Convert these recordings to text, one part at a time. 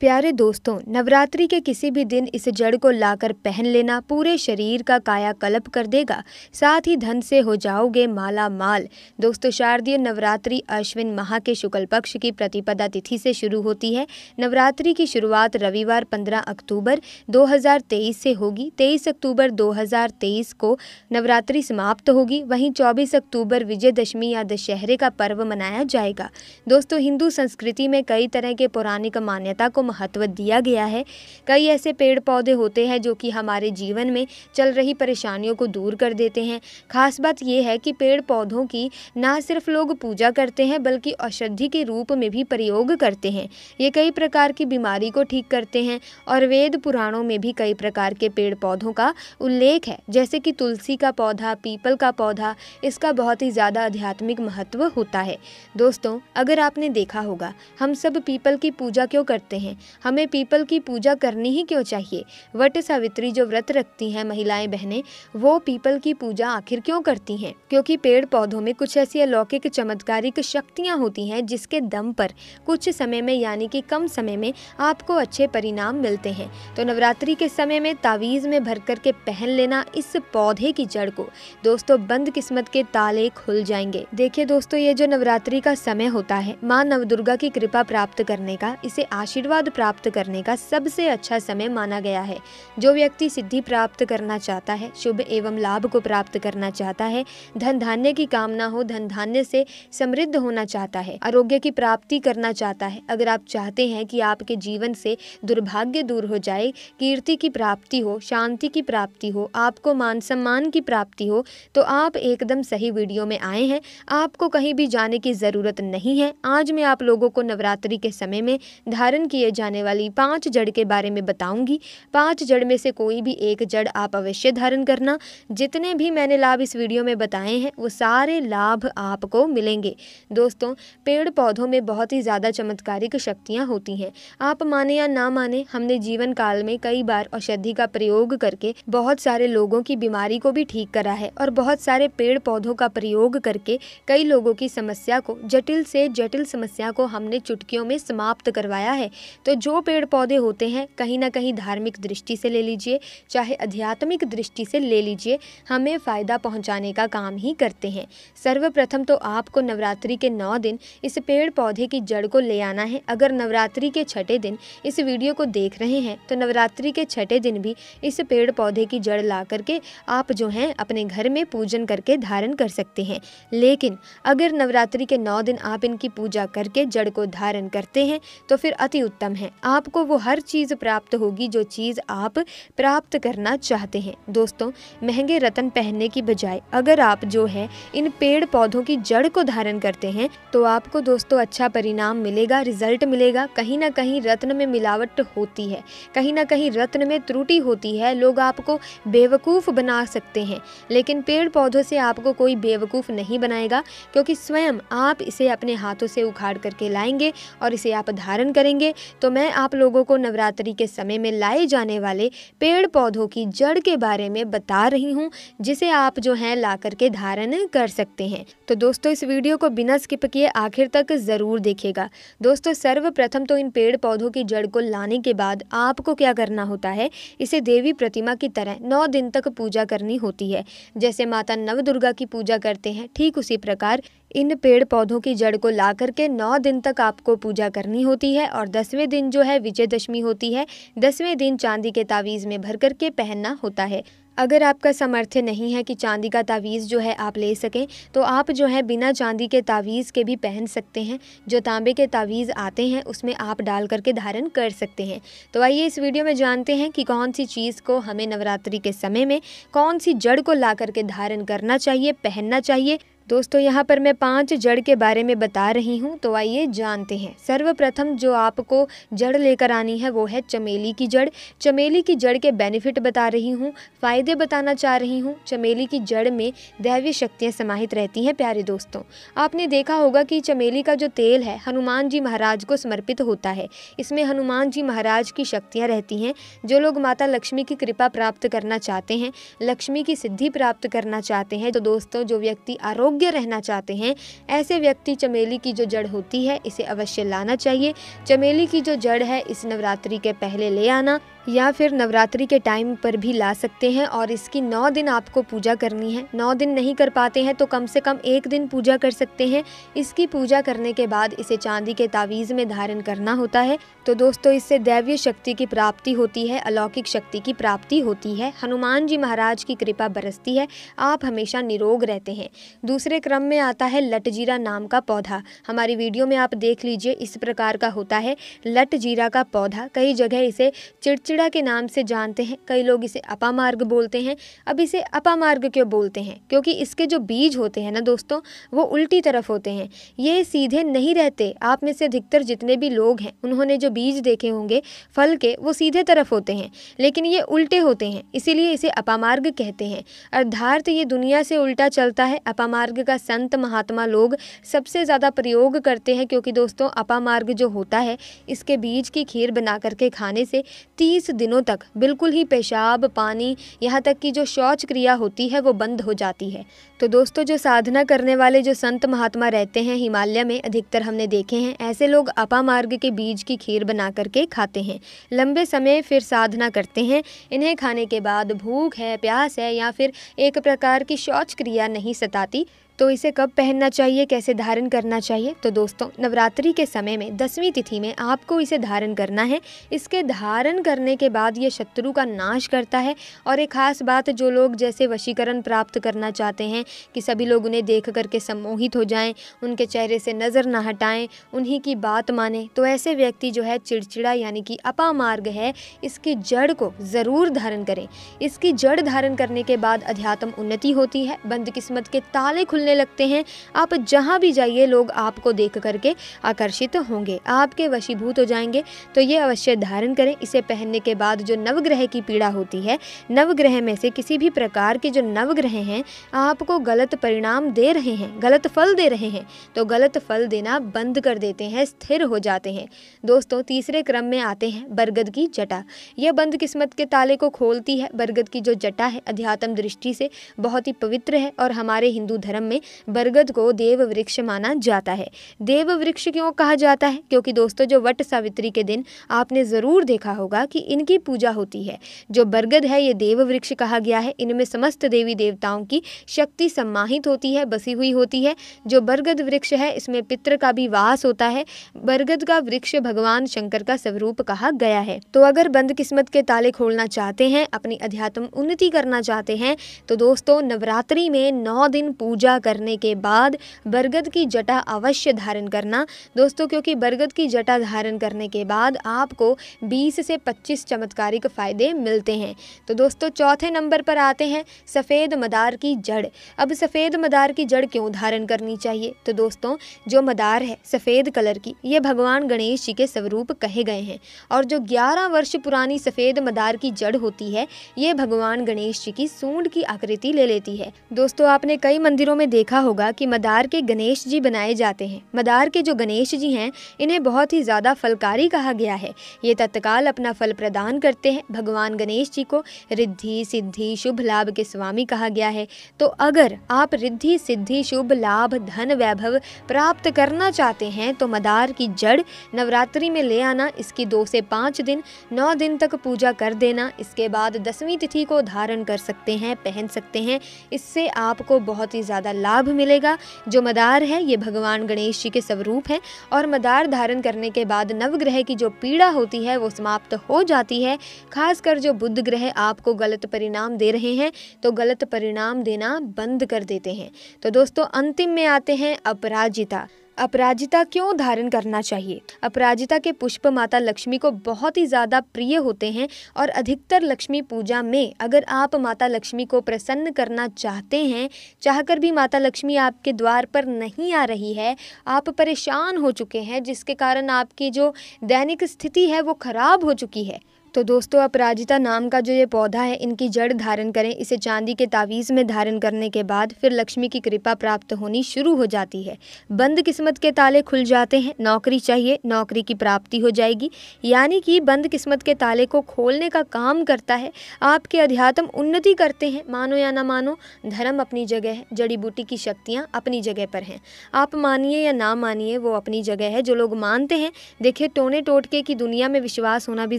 प्यारे दोस्तों नवरात्रि के किसी भी दिन इस जड़ को लाकर पहन लेना पूरे शरीर का काया कलप कर देगा साथ ही धन से हो जाओगे माला माल दोस्तों शारदीय नवरात्रि अश्विन माह के शुक्ल पक्ष की प्रतिपदा तिथि से शुरू होती है नवरात्रि की शुरुआत रविवार 15 अक्टूबर 2023 से होगी 23 अक्टूबर 2023 को नवरात्रि समाप्त होगी वहीं चौबीस अक्टूबर विजयदशमी या दशहरे का पर्व मनाया जाएगा दोस्तों हिंदू संस्कृति में कई तरह के पौराणिक मान्यता को महत्व दिया गया है कई ऐसे पेड़ पौधे होते हैं जो कि हमारे जीवन में चल रही परेशानियों को दूर कर देते हैं खास बात यह है कि पेड़ पौधों की ना सिर्फ लोग पूजा करते हैं बल्कि औषधि के रूप में भी प्रयोग करते हैं ये कई प्रकार की बीमारी को ठीक करते हैं और वेद पुराणों में भी कई प्रकार के पेड़ पौधों का उल्लेख है जैसे कि तुलसी का पौधा पीपल का पौधा इसका बहुत ही ज़्यादा आध्यात्मिक महत्व होता है दोस्तों अगर आपने देखा होगा हम सब पीपल की पूजा क्यों करते हैं हमें पीपल की पूजा करनी ही क्यों चाहिए वट सावित्री जो व्रत रखती हैं महिलाएं बहनें वो पीपल की पूजा आखिर क्यों करती हैं क्योंकि पेड़ पौधों में कुछ ऐसी अलौकिक चमत्कारिक शक्तियाँ होती हैं जिसके दम पर कुछ समय में यानी कि कम समय में आपको अच्छे परिणाम मिलते हैं तो नवरात्रि के समय में तावीज़ में भर करके पहन लेना इस पौधे की जड़ को दोस्तों बंद किस्मत के ताले खुल जाएंगे देखिए दोस्तों ये जो नवरात्रि का समय होता है माँ नवदुर्गा की कृपा प्राप्त करने का इसे आशीर्वाद प्राप्त करने का सबसे अच्छा समय माना गया है जो व्यक्ति सिद्धि प्राप्त करना चाहता है शुभ एवं लाभ को प्राप्त करना चाहता है धन धान्य की कामना हो धन धान्य से समृद्ध होना चाहता है आरोग्य की प्राप्ति करना चाहता है अगर आप चाहते हैं कि आपके जीवन से दुर्भाग्य दूर हो जाए कीर्ति की प्राप्ति हो शांति की प्राप्ति हो आपको मान सम्मान की प्राप्ति हो तो आप एकदम सही वीडियो में आए हैं आपको कहीं भी जाने की ज़रूरत नहीं है आज मैं आप लोगों को नवरात्रि के समय में धारण किए जाने वाली पांच जड़ के बारे में बताऊंगी पांच जड़ में से कोई भी एक जड़ आप अवश्य धारण करना जितने भी मैंने लाभ इस वीडियो में बताए हैं वो सारे लाभ आपको मिलेंगे दोस्तों पेड़ पौधों में बहुत ही ज़्यादा चमत्कारिक शक्तियाँ होती हैं आप माने या ना माने हमने जीवन काल में कई बार औषधि का प्रयोग करके बहुत सारे लोगों की बीमारी को भी ठीक करा है और बहुत सारे पेड़ पौधों का प्रयोग करके कई लोगों की समस्या को जटिल से जटिल समस्या को हमने चुटकियों में समाप्त करवाया है तो जो पेड़ पौधे होते हैं कहीं ना कहीं धार्मिक दृष्टि से ले लीजिए चाहे अध्यात्मिक दृष्टि से ले लीजिए हमें फ़ायदा पहुंचाने का काम ही करते हैं सर्वप्रथम तो आपको नवरात्रि के नौ दिन इस पेड़ पौधे की जड़ को ले आना है अगर नवरात्रि के छठे दिन इस वीडियो को देख रहे हैं तो नवरात्रि के छठे दिन भी इस पेड़ पौधे की जड़ ला करके आप जो हैं अपने घर में पूजन करके धारण कर सकते हैं लेकिन अगर नवरात्रि के नौ दिन आप इनकी पूजा करके जड़ को धारण करते हैं तो फिर अति उत्तम कदम है आपको वो हर चीज़ प्राप्त होगी जो चीज़ आप प्राप्त करना चाहते हैं दोस्तों महंगे रतन पहनने की बजाय अगर आप जो है इन पेड़ पौधों की जड़ को धारण करते हैं तो आपको दोस्तों अच्छा परिणाम मिलेगा रिजल्ट मिलेगा कहीं ना कहीं रत्न में मिलावट होती है कहीं ना कहीं रत्न में त्रुटि होती है लोग आपको बेवकूफ़ बना सकते हैं लेकिन पेड़ पौधों से आपको कोई बेवकूफ़ नहीं बनाएगा क्योंकि स्वयं आप इसे अपने हाथों से उखाड़ करके लाएंगे और इसे आप धारण करेंगे तो मैं आप लोगों को नवरात्रि के समय में लाए जाने वाले पेड़ पौधों की जड़ के बारे में बता रही हूँ जिसे आप जो हैं ला करके धारण कर सकते हैं तो दोस्तों इस वीडियो को बिना स्किप किए आखिर तक ज़रूर देखेगा दोस्तों सर्वप्रथम तो इन पेड़ पौधों की जड़ को लाने के बाद आपको क्या करना होता है इसे देवी प्रतिमा की तरह नौ दिन तक पूजा करनी होती है जैसे माता दुर्गा की पूजा करते हैं ठीक उसी प्रकार इन पेड़ पौधों की जड़ को ला करके नौ दिन तक आपको पूजा करनी होती है और दसवें दिन जो है विजयदशमी होती है दसवें दिन चांदी के तावीज़ में भर करके पहनना होता है अगर आपका सामर्थ्य नहीं है कि चांदी का तावीज़ जो है आप ले सकें तो आप जो है बिना चांदी के तावीज़ के भी पहन सकते हैं जो तांबे के तावीज़ आते हैं उसमें आप डाल करके धारण कर सकते हैं तो आइए इस वीडियो में जानते हैं कि कौन सी चीज़ को हमें नवरात्रि के समय में कौन सी जड़ को ला करके धारण करना चाहिए पहनना चाहिए दोस्तों यहाँ पर मैं पांच जड़ के बारे में बता रही हूँ तो आइए जानते हैं सर्वप्रथम जो आपको जड़ लेकर आनी है वो है चमेली की जड़ चमेली की जड़ के बेनिफिट बता रही हूँ फ़ायदे बताना चाह रही हूँ चमेली की जड़ में दैवी शक्तियाँ समाहित रहती हैं प्यारे दोस्तों आपने देखा होगा कि चमेली का जो तेल है हनुमान जी महाराज को समर्पित होता है इसमें हनुमान जी महाराज की शक्तियाँ रहती हैं जो लोग माता लक्ष्मी की कृपा प्राप्त करना चाहते हैं लक्ष्मी की सिद्धि प्राप्त करना चाहते हैं तो दोस्तों जो व्यक्ति आरोग्य आरोग्य रहना चाहते हैं ऐसे व्यक्ति चमेली की जो जड़ होती है इसे अवश्य लाना चाहिए चमेली की जो जड़ है इस नवरात्रि के पहले ले आना या फिर नवरात्रि के टाइम पर भी ला सकते हैं और इसकी नौ दिन आपको पूजा करनी है नौ दिन नहीं कर पाते हैं तो कम से कम एक दिन पूजा कर सकते हैं इसकी पूजा करने के बाद इसे चांदी के तावीज़ में धारण करना होता है तो दोस्तों इससे दैवीय शक्ति की प्राप्ति होती है अलौकिक शक्ति की प्राप्ति होती है हनुमान जी महाराज की कृपा बरसती है आप हमेशा निरोग रहते हैं दूसरे क्रम में आता है लट नाम का पौधा हमारी वीडियो में आप देख लीजिए इस प्रकार का होता है लट का पौधा कई जगह इसे चिड़च चिड़ा के नाम से जानते हैं कई लोग इसे अपामार्ग बोलते हैं अब इसे अपामार्ग क्यों बोलते हैं क्योंकि इसके जो बीज होते हैं ना दोस्तों वो उल्टी तरफ होते हैं ये सीधे नहीं रहते आप में से अधिकतर जितने भी लोग हैं उन्होंने जो बीज देखे होंगे फल के वो सीधे तरफ होते हैं लेकिन ये उल्टे होते हैं इसीलिए इसे अपामार्ग कहते हैं अर्थार्थ ये दुनिया से उल्टा चलता है अपामार्ग का संत महात्मा लोग सबसे ज़्यादा प्रयोग करते हैं क्योंकि दोस्तों अपामार्ग जो होता है इसके बीज की खीर बना करके खाने से तीस तीस दिनों तक बिल्कुल ही पेशाब पानी यहाँ तक कि जो शौच क्रिया होती है वो बंद हो जाती है तो दोस्तों जो साधना करने वाले जो संत महात्मा रहते हैं हिमालय में अधिकतर हमने देखे हैं ऐसे लोग अपा मार्ग के बीज की खीर बना करके खाते हैं लंबे समय फिर साधना करते हैं इन्हें खाने के बाद भूख है प्यास है या फिर एक प्रकार की शौच क्रिया नहीं सताती तो इसे कब पहनना चाहिए कैसे धारण करना चाहिए तो दोस्तों नवरात्रि के समय में दसवीं तिथि में आपको इसे धारण करना है इसके धारण करने के बाद ये शत्रु का नाश करता है और एक ख़ास बात जो लोग जैसे वशीकरण प्राप्त करना चाहते हैं कि सभी लोग उन्हें देख करके सम्मोहित हो जाएं उनके चेहरे से नज़र ना हटाएं उन्हीं की बात माने तो ऐसे व्यक्ति जो है चिड़चिड़ा यानी कि अपामार्ग है इसकी जड़ को ज़रूर धारण करें इसकी जड़ धारण करने के बाद अध्यात्म उन्नति होती है बंद किस्मत के ताले खुलने होने लगते हैं आप जहाँ भी जाइए लोग आपको देख करके आकर्षित होंगे आपके वशीभूत हो जाएंगे तो ये अवश्य धारण करें इसे पहनने के बाद जो नवग्रह की पीड़ा होती है नवग्रह में से किसी भी प्रकार के जो नवग्रह हैं आपको गलत परिणाम दे रहे हैं गलत फल दे रहे हैं तो गलत फल देना बंद कर देते हैं स्थिर हो जाते हैं दोस्तों तीसरे क्रम में आते हैं बरगद की जटा यह बंद किस्मत के ताले को खोलती है बरगद की जो जटा है अध्यात्म दृष्टि से बहुत ही पवित्र है और हमारे हिंदू धर्म में बरगद को देव वृक्ष माना जाता है देव वृक्ष क्यों कहा जाता है क्योंकि दोस्तों जो वट सावित्री के दिन आपने ज़रूर देखा होगा कि इनकी पूजा होती है जो बरगद है ये देव वृक्ष कहा गया है इनमें समस्त देवी देवताओं की शक्ति सम्माहित होती है बसी हुई होती है जो बरगद वृक्ष है इसमें पित्र का भी वास होता है बरगद का वृक्ष भगवान शंकर का स्वरूप कहा गया है तो अगर बंद किस्मत के ताले खोलना चाहते हैं अपनी अध्यात्म उन्नति करना चाहते हैं तो दोस्तों नवरात्रि में नौ दिन पूजा करने के बाद बरगद की जटा अवश्य धारण करना दोस्तों क्योंकि बरगद की जटा धारण करने के बाद आपको 20 से 25 चमत्कारिक फ़ायदे मिलते हैं तो दोस्तों चौथे नंबर पर आते हैं सफ़ेद मदार की जड़ अब सफ़ेद मदार की जड़ क्यों धारण करनी चाहिए तो दोस्तों जो मदार है सफ़ेद कलर की ये भगवान गणेश जी के स्वरूप कहे गए हैं और जो ग्यारह वर्ष पुरानी सफ़ेद मदार की जड़ होती है ये भगवान गणेश जी की सूंड की आकृति ले लेती है दोस्तों आपने कई मंदिरों में देखा होगा कि मदार के गणेश जी बनाए जाते हैं मदार के जो गणेश जी हैं इन्हें बहुत ही ज़्यादा फलकारी कहा गया है ये तत्काल अपना फल प्रदान करते हैं भगवान गणेश जी को रिद्धि सिद्धि शुभ लाभ के स्वामी कहा गया है तो अगर आप रिद्धि सिद्धि शुभ लाभ धन वैभव प्राप्त करना चाहते हैं तो मदार की जड़ नवरात्रि में ले आना इसकी दो से पाँच दिन नौ दिन तक पूजा कर देना इसके बाद दसवीं तिथि को धारण कर सकते हैं पहन सकते हैं इससे आपको बहुत ही ज़्यादा लाभ मिलेगा जो मदार है ये भगवान गणेश जी के स्वरूप हैं और मदार धारण करने के बाद नवग्रह की जो पीड़ा होती है वो समाप्त हो जाती है खासकर जो बुद्ध ग्रह आपको गलत परिणाम दे रहे हैं तो गलत परिणाम देना बंद कर देते हैं तो दोस्तों अंतिम में आते हैं अपराजिता अपराजिता क्यों धारण करना चाहिए अपराजिता के पुष्प माता लक्ष्मी को बहुत ही ज़्यादा प्रिय होते हैं और अधिकतर लक्ष्मी पूजा में अगर आप माता लक्ष्मी को प्रसन्न करना चाहते हैं चाहकर भी माता लक्ष्मी आपके द्वार पर नहीं आ रही है आप परेशान हो चुके हैं जिसके कारण आपकी जो दैनिक स्थिति है वो ख़राब हो चुकी है तो दोस्तों अपराजिता नाम का जो ये पौधा है इनकी जड़ धारण करें इसे चांदी के तावीज़ में धारण करने के बाद फिर लक्ष्मी की कृपा प्राप्त होनी शुरू हो जाती है बंद किस्मत के ताले खुल जाते हैं नौकरी चाहिए नौकरी की प्राप्ति हो जाएगी यानी कि बंद किस्मत के ताले को खोलने का काम करता है आपके अध्यात्म उन्नति करते हैं मानो या ना मानो धर्म अपनी जगह है जड़ी बूटी की शक्तियाँ अपनी जगह पर हैं आप मानिए या ना मानिए वो अपनी जगह है जो लोग मानते हैं देखिए टोने टोटके की दुनिया में विश्वास होना भी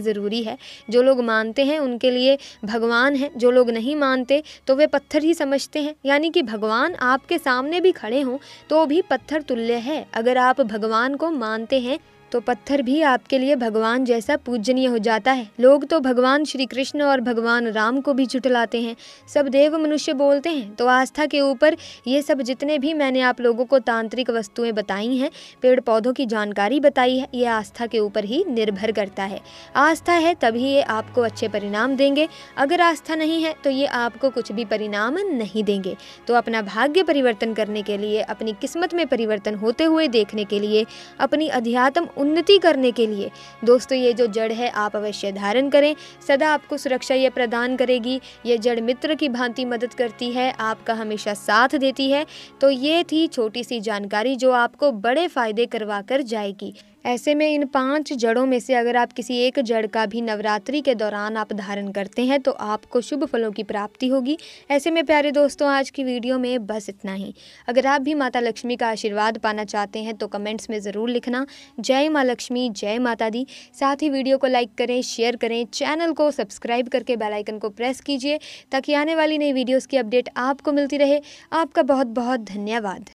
ज़रूरी है जो लोग मानते हैं उनके लिए भगवान है जो लोग नहीं मानते तो वे पत्थर ही समझते हैं यानी कि भगवान आपके सामने भी खड़े हों तो भी पत्थर तुल्य है अगर आप भगवान को मानते हैं तो पत्थर भी आपके लिए भगवान जैसा पूजनीय हो जाता है लोग तो भगवान श्री कृष्ण और भगवान राम को भी झुटलाते हैं सब देव मनुष्य बोलते हैं तो आस्था के ऊपर ये सब जितने भी मैंने आप लोगों को तांत्रिक वस्तुएं बताई हैं पेड़ पौधों की जानकारी बताई है ये आस्था के ऊपर ही निर्भर करता है आस्था है तभी ये आपको अच्छे परिणाम देंगे अगर आस्था नहीं है तो ये आपको कुछ भी परिणाम नहीं देंगे तो अपना भाग्य परिवर्तन करने के लिए अपनी किस्मत में परिवर्तन होते हुए देखने के लिए अपनी अध्यात्म उन्नति करने के लिए दोस्तों ये जो जड़ है आप अवश्य धारण करें सदा आपको सुरक्षा ये प्रदान करेगी ये जड़ मित्र की भांति मदद करती है आपका हमेशा साथ देती है तो ये थी छोटी सी जानकारी जो आपको बड़े फ़ायदे करवा कर जाएगी ऐसे में इन पांच जड़ों में से अगर आप किसी एक जड़ का भी नवरात्रि के दौरान आप धारण करते हैं तो आपको शुभ फलों की प्राप्ति होगी ऐसे में प्यारे दोस्तों आज की वीडियो में बस इतना ही अगर आप भी माता लक्ष्मी का आशीर्वाद पाना चाहते हैं तो कमेंट्स में ज़रूर लिखना जय माँ लक्ष्मी जय माता दी साथ ही वीडियो को लाइक करें शेयर करें चैनल को सब्सक्राइब करके बेलाइकन को प्रेस कीजिए ताकि आने वाली नई वीडियोज़ की अपडेट आपको मिलती रहे आपका बहुत बहुत धन्यवाद